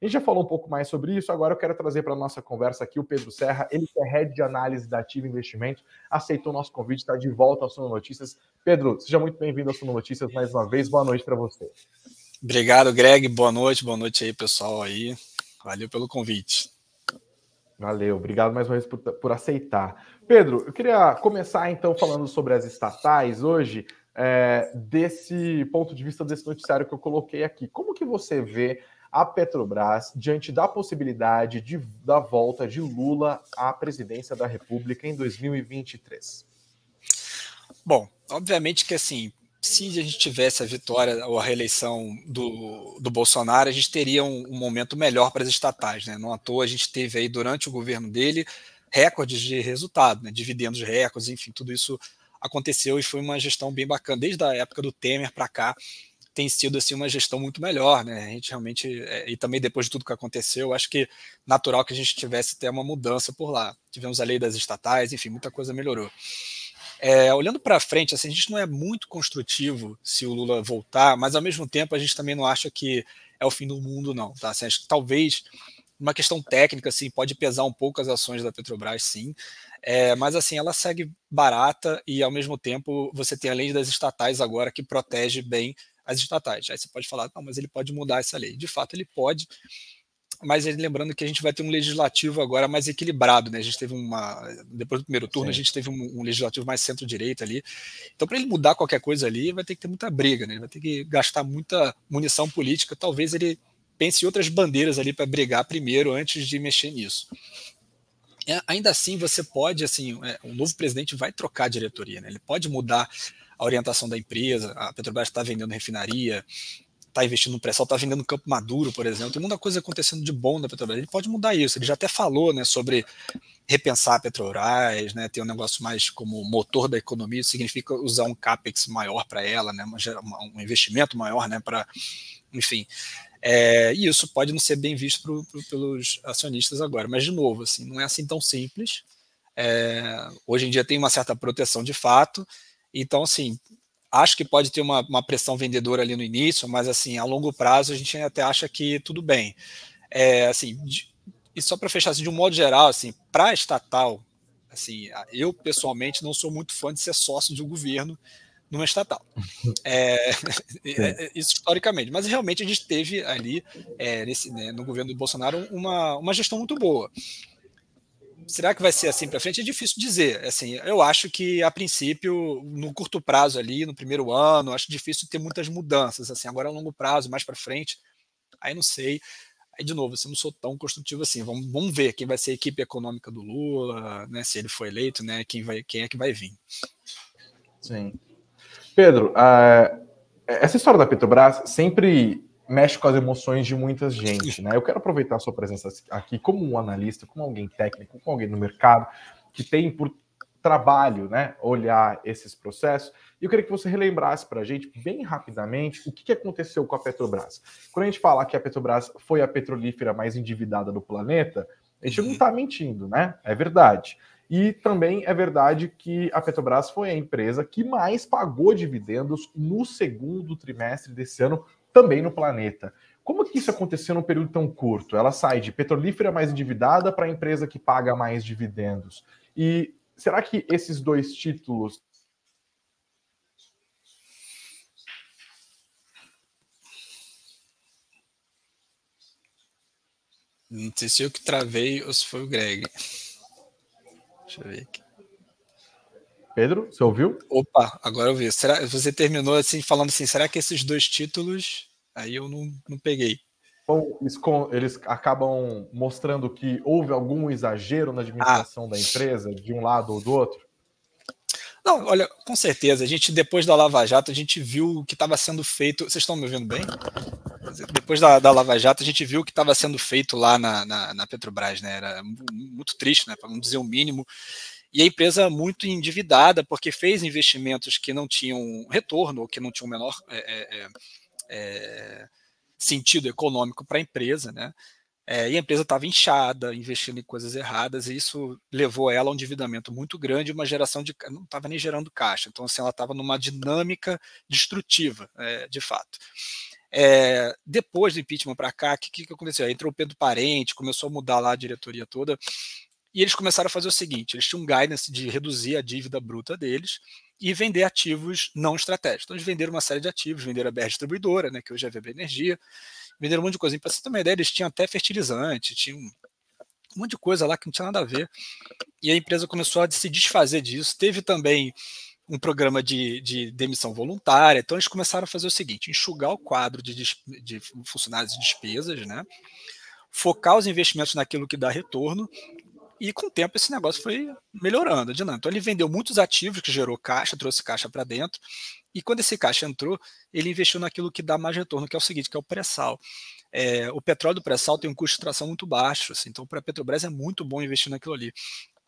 A gente já falou um pouco mais sobre isso, agora eu quero trazer para a nossa conversa aqui o Pedro Serra, ele que é head de análise da Ativa Investimentos, aceitou o nosso convite, está de volta ao Suno Notícias. Pedro, seja muito bem-vindo ao Suno Notícias mais uma vez, boa noite para você. Obrigado, Greg, boa noite, boa noite aí, pessoal aí. Valeu pelo convite. Valeu, obrigado mais uma vez por, por aceitar. Pedro, eu queria começar então falando sobre as estatais hoje. É, desse ponto de vista desse noticiário que eu coloquei aqui, como que você vê a Petrobras diante da possibilidade de, da volta de Lula à presidência da República em 2023? Bom, obviamente que assim, se a gente tivesse a vitória ou a reeleição do, do Bolsonaro, a gente teria um, um momento melhor para as estatais, né? Não à toa a gente teve aí durante o governo dele recordes de resultado, né? dividendos recordes, enfim, tudo isso aconteceu e foi uma gestão bem bacana desde a época do Temer para cá tem sido assim uma gestão muito melhor, né? A gente realmente eh, e também depois de tudo que aconteceu, acho que natural que a gente tivesse até uma mudança por lá. Tivemos a lei das estatais, enfim, muita coisa melhorou. É, olhando para frente, assim, a gente não é muito construtivo se o Lula voltar, mas ao mesmo tempo a gente também não acha que é o fim do mundo, não. Tá? Assim, acho que talvez uma questão técnica, assim, pode pesar um pouco as ações da Petrobras, sim. É, mas assim, ela segue barata e ao mesmo tempo você tem a lei das estatais agora que protege bem as estatais. Aí você pode falar, não, mas ele pode mudar essa lei. De fato, ele pode, mas lembrando que a gente vai ter um legislativo agora mais equilibrado, né? A gente teve uma. Depois do primeiro turno, Sim. a gente teve um, um legislativo mais centro-direita ali. Então, para ele mudar qualquer coisa ali, vai ter que ter muita briga, né? Ele vai ter que gastar muita munição política. Talvez ele pense em outras bandeiras ali para brigar primeiro antes de mexer nisso. É, ainda assim, você pode, assim, é, um novo presidente vai trocar a diretoria, né? Ele pode mudar a orientação da empresa. A Petrobras está vendendo refinaria, está investindo no pré-sal, está vendendo campo maduro, por exemplo. Tem muita coisa acontecendo de bom na Petrobras. Ele pode mudar isso. Ele já até falou né, sobre repensar a Petrobras, né, ter um negócio mais como motor da economia. Isso significa usar um capex maior para ela, né, um investimento maior né, para. Enfim. É, e isso pode não ser bem visto pro, pro, pelos acionistas agora. Mas, de novo, assim, não é assim tão simples. É, hoje em dia tem uma certa proteção de fato então, assim, acho que pode ter uma, uma pressão vendedora ali no início, mas assim, a longo prazo a gente até acha que tudo bem. É, assim, de, e só para fechar, assim, de um modo geral, assim, para estatal, assim, eu pessoalmente não sou muito fã de ser sócio de um governo numa estatal. É, é, é, isso historicamente, mas realmente a gente teve ali é, nesse, né, no governo do Bolsonaro uma, uma gestão muito boa será que vai ser assim para frente? É difícil dizer. Assim, eu acho que a princípio, no curto prazo ali, no primeiro ano, acho difícil ter muitas mudanças. Assim, agora a longo prazo, mais para frente, aí não sei. Aí, de novo, assim, não sou tão construtivo assim. Vamos, vamos ver quem vai ser a equipe econômica do Lula, né? Se ele for eleito, né? Quem, vai, quem é que vai vir. Sim. Pedro, ah, essa história da Petrobras sempre mexe com as emoções de muita gente, né? Eu quero aproveitar a sua presença aqui como um analista, como alguém técnico, como alguém no mercado que tem por trabalho, né, olhar esses processos. E eu queria que você relembrasse para a gente, bem rapidamente, o que aconteceu com a Petrobras. Quando a gente fala que a Petrobras foi a petrolífera mais endividada do planeta, a gente não está uhum. mentindo, né? É verdade. E também é verdade que a Petrobras foi a empresa que mais pagou dividendos no segundo trimestre desse ano também no planeta. Como que isso aconteceu num período tão curto? Ela sai de petrolífera mais endividada para a empresa que paga mais dividendos. E será que esses dois títulos Não sei se eu que travei ou se foi o Greg. Deixa eu ver aqui. Pedro, você ouviu? Opa, agora eu vi. Será, você terminou assim falando assim, será que esses dois títulos Aí eu não, não peguei. Então, eles acabam mostrando que houve algum exagero na administração ah. da empresa, de um lado ou do outro? Não, olha, com certeza. A gente, depois da Lava Jato, a gente viu o que estava sendo feito. Vocês estão me ouvindo bem? Depois da, da Lava Jato, a gente viu o que estava sendo feito lá na, na, na, Petrobras, né? Era muito triste, né? Para não dizer o mínimo. E a empresa muito endividada, porque fez investimentos que não tinham retorno, ou que não tinham menor. É, é, é é, sentido econômico para a empresa, né? É, e a empresa estava inchada, investindo em coisas erradas, e isso levou ela a um endividamento muito grande, uma geração de. não estava nem gerando caixa. Então, assim, ela estava numa dinâmica destrutiva, é, de fato. É, depois do impeachment para cá, o que, que aconteceu? entrou o Pedro Parente, começou a mudar lá a diretoria toda. E eles começaram a fazer o seguinte: eles tinham um guidance de reduzir a dívida bruta deles e vender ativos não estratégicos. Então, eles venderam uma série de ativos, venderam a BR Distribuidora, né, que hoje é a VB Energia, venderam um monte de coisa. Para você ter uma ideia, eles tinham até fertilizante, tinham um monte de coisa lá que não tinha nada a ver. E a empresa começou a se desfazer disso. Teve também um programa de, de demissão voluntária. Então, eles começaram a fazer o seguinte: enxugar o quadro de, de funcionários e despesas, né? focar os investimentos naquilo que dá retorno e com o tempo esse negócio foi melhorando, de Então ele vendeu muitos ativos que gerou caixa, trouxe caixa para dentro. E quando esse caixa entrou, ele investiu naquilo que dá mais retorno, que é o seguinte, que é o pré-sal. É, o petróleo do pré-sal tem um custo de tração muito baixo, assim, então para a Petrobras é muito bom investir naquilo ali.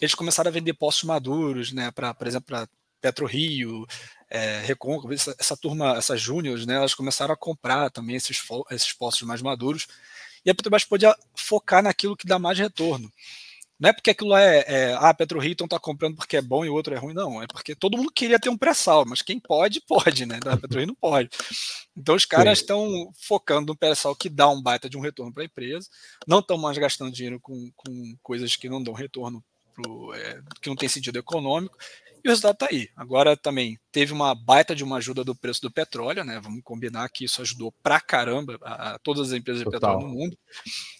Eles começaram a vender postos maduros, né, Para, por exemplo, para PetroRio, é, Reconco, essa, essa, turma, essas júniores, né, elas começaram a comprar também esses, esses postos mais maduros, e a Petrobras pôde focar naquilo que dá mais retorno. Não é porque aquilo é, é ah, Petro Hilton está comprando porque é bom e o outro é ruim, não. É porque todo mundo queria ter um pré-sal, mas quem pode, pode, né? Da Petro não pode. Então os caras estão focando no pré-sal que dá um baita de um retorno para a empresa, não estão mais gastando dinheiro com, com coisas que não dão retorno, pro, é, que não tem sentido econômico, e o resultado está aí. Agora também teve uma baita de uma ajuda do preço do petróleo, né? Vamos combinar que isso ajudou pra caramba a, a todas as empresas Total. de petróleo no mundo.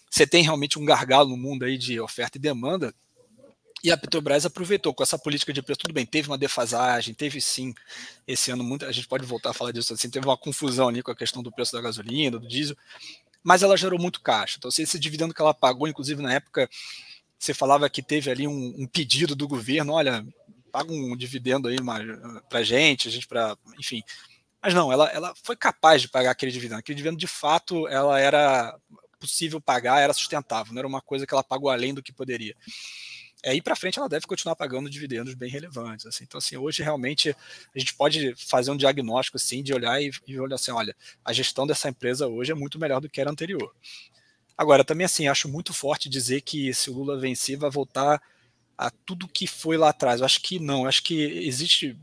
Você tem realmente um gargalo no mundo aí de oferta e demanda. E a Petrobras aproveitou com essa política de preço, tudo bem, teve uma defasagem, teve sim, esse ano, muito a gente pode voltar a falar disso assim, teve uma confusão ali com a questão do preço da gasolina, do diesel, mas ela gerou muito caixa. Então, se esse dividendo que ela pagou, inclusive na época, você falava que teve ali um, um pedido do governo, olha, paga um dividendo aí para gente, a gente para, enfim. Mas não, ela, ela foi capaz de pagar aquele dividendo. Aquele dividendo, de fato, ela era possível pagar, era sustentável, não era uma coisa que ela pagou além do que poderia. Aí é, para frente ela deve continuar pagando dividendos bem relevantes. Assim. Então, assim, hoje realmente a gente pode fazer um diagnóstico assim, de olhar e, e olhar assim: olha, a gestão dessa empresa hoje é muito melhor do que era anterior. Agora, também assim, acho muito forte dizer que se o Lula vencer, vai voltar a tudo que foi lá atrás. Eu acho que não, acho que existe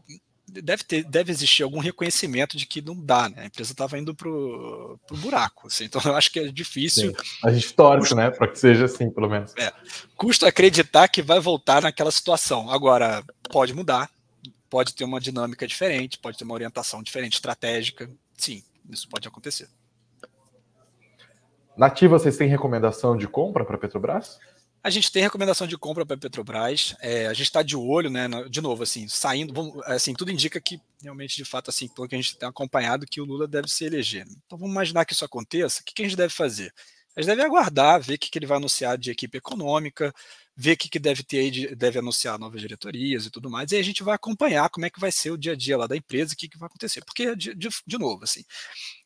deve, ter, deve existir algum reconhecimento de que não dá, né? A empresa estava indo para o buraco, assim, então eu acho que é difícil. A gente torce, né, para que seja assim, pelo menos. É, custa acreditar que vai voltar naquela situação. Agora, pode mudar, pode ter uma dinâmica diferente, pode ter uma orientação diferente, estratégica. Sim, isso pode acontecer. Nativa, vocês têm recomendação de compra para Petrobras? A gente tem recomendação de compra para a Petrobras. É, a gente está de olho, né? De novo, assim, saindo, assim, tudo indica que realmente, de fato, assim, pelo que a gente tem acompanhado, que o Lula deve se eleger. Então vamos imaginar que isso aconteça. O que, a gente deve fazer? A gente deve aguardar, ver o que, que ele vai anunciar de equipe econômica, ver o que, que deve ter aí, deve anunciar novas diretorias e tudo mais, e aí a gente vai acompanhar como é que vai ser o dia a dia lá da empresa, o que, que vai acontecer. Porque, de, de, de novo, assim,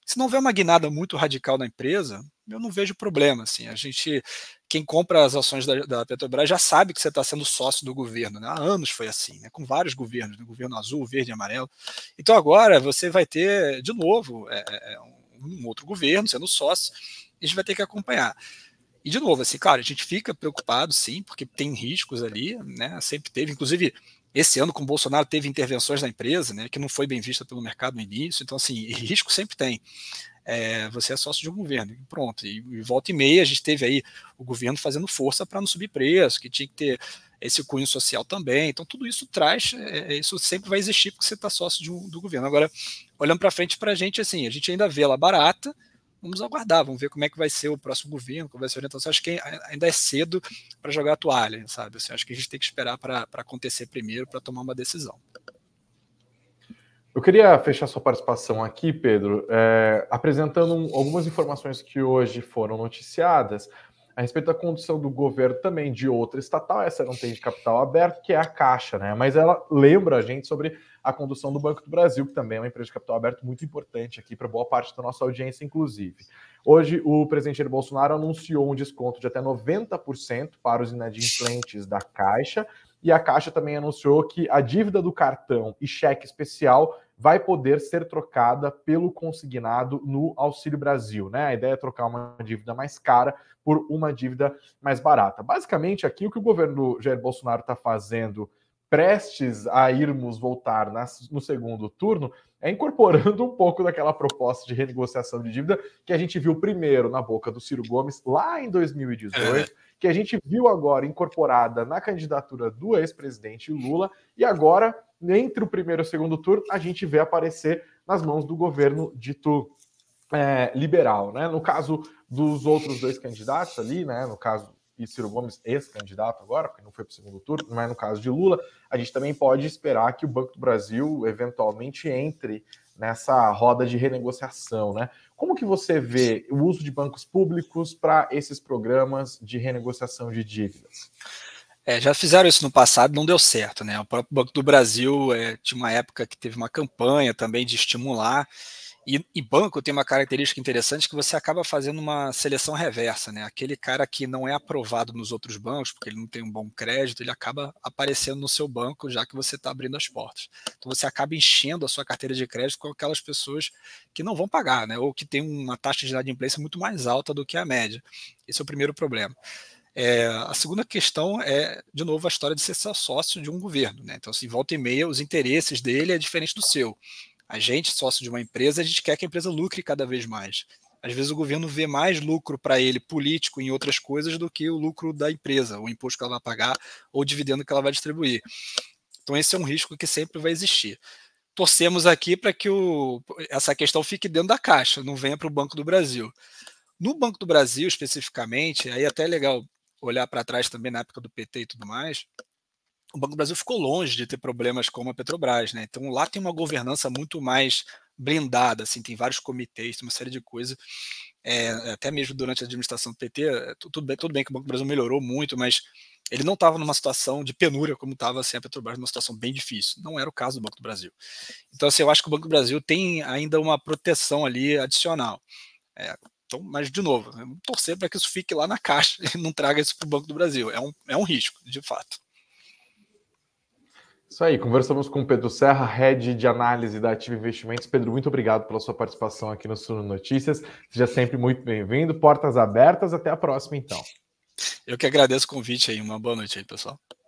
se não houver uma guinada muito radical na empresa, eu não vejo problema. Assim, a gente, quem compra as ações da, da Petrobras já sabe que você está sendo sócio do governo. Né? Há anos foi assim, né? com vários governos, né? governo azul, verde, amarelo. Então agora você vai ter de novo é, é, é um outro governo sendo sócio, e a gente vai ter que acompanhar. E de novo, assim, claro, a gente fica preocupado, sim, porque tem riscos ali, né? Sempre teve, inclusive. Esse ano com o Bolsonaro teve intervenções na empresa, né, que não foi bem vista pelo mercado no início, então assim, risco sempre tem é, você é sócio de um governo. E pronto. E, e, volta e meia, a gente teve aí o governo fazendo força para não subir preço, que tinha que ter esse cunho social também. Então, tudo isso traz, é, é isso sempre vai existir porque você está sócio de um, do governo. Agora, olhando para frente para a gente, assim, a gente ainda vê ela barata, vamos aguardar, vamos ver como é que vai ser o próximo governo, como vai ser a orientação. Acho que ainda é cedo para jogar a toalha, sabe? Assim, acho que a gente tem que esperar para acontecer primeiro para tomar uma decisão. Eu queria fechar sua participação aqui, Pedro, é, apresentando um, algumas informações que hoje foram noticiadas a respeito da condução do governo também de outra estatal, essa não tem de capital aberto, que é a Caixa, né? Mas ela lembra a gente sobre a condução do Banco do Brasil, que também é uma empresa de capital aberto muito importante aqui para boa parte da nossa audiência, inclusive. Hoje, o presidente Jair Bolsonaro anunciou um desconto de até 90% para os inadimplentes da Caixa e a Caixa também anunciou que a dívida do cartão e cheque especial vai poder ser trocada pelo consignado no Auxílio Brasil, né? A ideia é trocar uma dívida mais cara por uma dívida mais barata. Basicamente, aqui o que o governo Jair Bolsonaro está fazendo prestes a irmos voltar no segundo turno é incorporando um pouco daquela proposta de renegociação de dívida que a gente viu primeiro na boca do Ciro Gomes lá em 2018, é. que a gente viu agora incorporada na candidatura do ex-presidente Lula e agora entre o primeiro e o segundo turno a gente vê aparecer nas mãos do governo dito é, liberal, né? No caso dos outros dois candidatos ali, né? No caso e Ciro Gomes, ex-candidato agora, porque não foi para o segundo turno, mas no caso de Lula, a gente também pode esperar que o Banco do Brasil eventualmente entre nessa roda de renegociação, né? Como que você vê o uso de bancos públicos para esses programas de renegociação de dívidas? É, já fizeram isso no passado, não deu certo, né? O próprio Banco do Brasil é, tinha uma época que teve uma campanha também de estimular e, e, banco tem uma característica interessante que você acaba fazendo uma seleção reversa, né? Aquele cara que não é aprovado nos outros bancos, porque ele não tem um bom crédito, ele acaba aparecendo no seu banco, já que você está abrindo as portas. Então você acaba enchendo a sua carteira de crédito com aquelas pessoas que não vão pagar, né? Ou que tem uma taxa de inadimplência muito mais alta do que a média. Esse é o primeiro problema. É, a segunda questão é, de novo, a história de ser sócio de um governo. Né? Então, se assim, volta e meia, os interesses dele é diferente do seu. A gente, sócio de uma empresa, a gente quer que a empresa lucre cada vez mais. Às vezes o governo vê mais lucro para ele político em outras coisas do que o lucro da empresa, o imposto que ela vai pagar ou o dividendo que ela vai distribuir. Então esse é um risco que sempre vai existir. Torcemos aqui para que o, essa questão fique dentro da caixa, não venha para o Banco do Brasil. No Banco do Brasil, especificamente, aí é até é legal olhar para trás também na época do PT e tudo mais, o Banco do Brasil ficou longe de ter problemas como a Petrobras, né? Então lá tem uma governança muito mais blindada, assim, tem vários comitês, tem uma série de coisas. É, até mesmo durante a administração do PT, é, tudo bem, tudo bem que o Banco do Brasil melhorou muito, mas ele não estava numa situação de penúria como estava assim, a Petrobras, numa situação bem difícil. Não era o caso do Banco do Brasil. Então, assim, eu acho que o Banco do Brasil tem ainda uma proteção ali adicional. É, então, mas, de novo, torcer para que isso fique lá na caixa e não traga isso para o Banco do Brasil. É um, é um risco, de fato. Isso aí, conversamos com Pedro Serra, head de análise da Ativa Investimentos. Pedro, muito obrigado pela sua participação aqui no Suno Notícias. Seja sempre muito bem-vindo, portas abertas, até a próxima então. Eu que agradeço o convite aí, uma boa noite aí, pessoal.